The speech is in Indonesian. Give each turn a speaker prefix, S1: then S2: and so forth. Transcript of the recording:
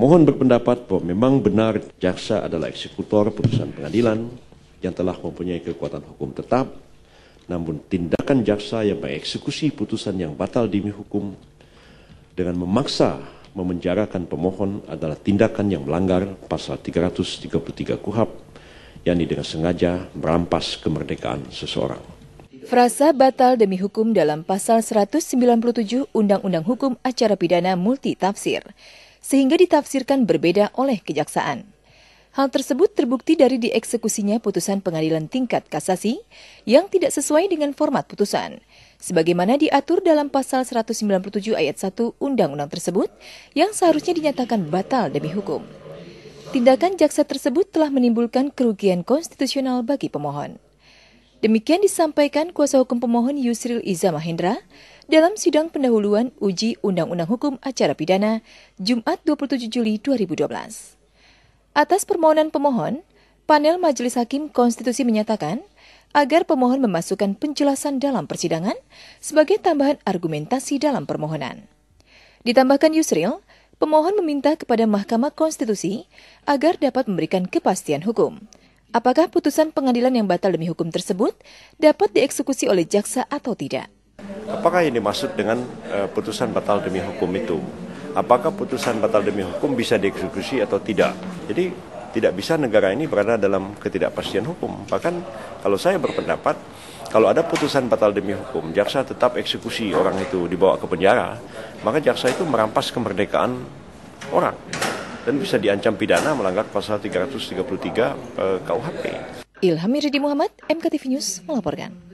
S1: Pemohon berpendapat bahwa memang benar jaksa adalah eksekutor putusan pengadilan yang telah mempunyai kekuatan hukum tetap, namun tindakan jaksa yang mengeksekusi putusan yang batal demi hukum dengan memaksa memenjarakan pemohon adalah tindakan yang melanggar pasal 333 KUHAP yakni dengan sengaja merampas
S2: kemerdekaan seseorang. Frasa batal demi hukum dalam pasal 197 Undang-Undang Hukum Acara Pidana Multitafsir sehingga ditafsirkan berbeda oleh kejaksaan. Hal tersebut terbukti dari dieksekusinya putusan pengadilan tingkat kasasi yang tidak sesuai dengan format putusan, sebagaimana diatur dalam pasal 197 ayat 1 undang-undang tersebut yang seharusnya dinyatakan batal demi hukum. Tindakan jaksa tersebut telah menimbulkan kerugian konstitusional bagi pemohon. Demikian disampaikan kuasa hukum pemohon Yusril Iza Mahendra dalam sidang pendahuluan uji Undang-Undang Hukum Acara Pidana Jumat 27 Juli 2012. Atas permohonan pemohon, panel Majelis Hakim Konstitusi menyatakan agar pemohon memasukkan penjelasan dalam persidangan sebagai tambahan argumentasi dalam permohonan. Ditambahkan Yusril, pemohon meminta kepada Mahkamah Konstitusi agar dapat memberikan kepastian hukum. Apakah putusan pengadilan yang batal demi hukum tersebut dapat dieksekusi oleh jaksa atau tidak?
S1: apakah ini maksud dengan uh, putusan batal demi hukum itu? Apakah putusan batal demi hukum bisa dieksekusi atau tidak? Jadi tidak bisa negara ini berada dalam ketidakpastian hukum. Bahkan kalau saya berpendapat, kalau ada putusan batal demi hukum, jaksa tetap eksekusi orang itu dibawa ke penjara, maka jaksa itu merampas kemerdekaan orang dan bisa diancam pidana melanggar pasal 333 eh, KUHP.
S2: Ilham Iridi Muhammad, MKTV News melaporkan.